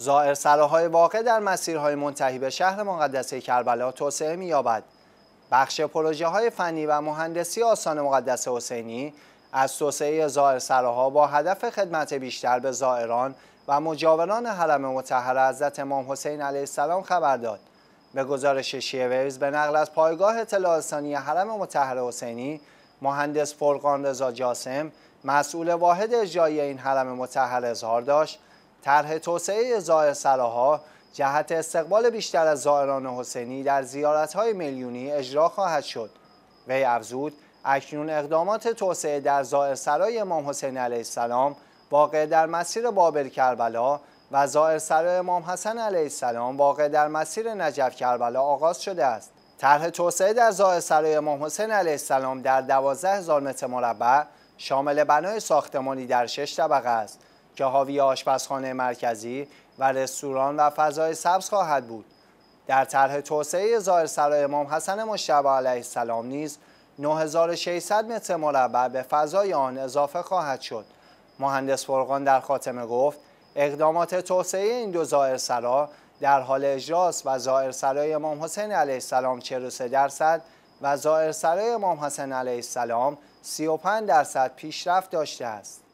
زائر زائرسراهای واقع در مسیرهای منتهی به شهر مقدسه کربلا توسعه می‌یابد. بخش پروژه های فنی و مهندسی آسان مقدس حسینی از توسعه زائرسراها با هدف خدمت بیشتر به زائران و مجاوران حرم مطهر حضرت امام حسین علیه السلام خبر داد. به گزارش شیویز به نقل از پایگاه تلاستانی حرم مطهر حسینی مهندس فرقان رضا جاسم مسئول واحد اجرایی این حرم مطهر اظهار داشت طرح توسعه زائر سراها جهت استقبال بیشتر از زائران حسینی در زیارتهای میلیونی اجرا خواهد شد وی افزود اکنون اقدامات توسعه در زائر سرای امام حسین علیه السلام واقع در مسیر بابل کربلا و زائر سرای امام حسن علیه السلام واقع در مسیر نجف کربلا آغاز شده است طرح توسعه در زائر سرای امام حسین علیه السلام در 12000 متر مربع شامل بنای ساختمانی در شش طبقه است که حاوی آشپزخانه مرکزی و رستوران و فضای سبز خواهد بود. در طرح توسعه سرای امام حسن مشتبه علیه السلام نیز 9600 متر مربع به فضای آن اضافه خواهد شد. مهندس فرقان در خاتمه گفت اقدامات توسعه این دو سرا در حال اجراست و سرای امام حسین علیه السلام 43 درصد و سرای امام حسن علیه السلام 35 درصد پیشرفت داشته است.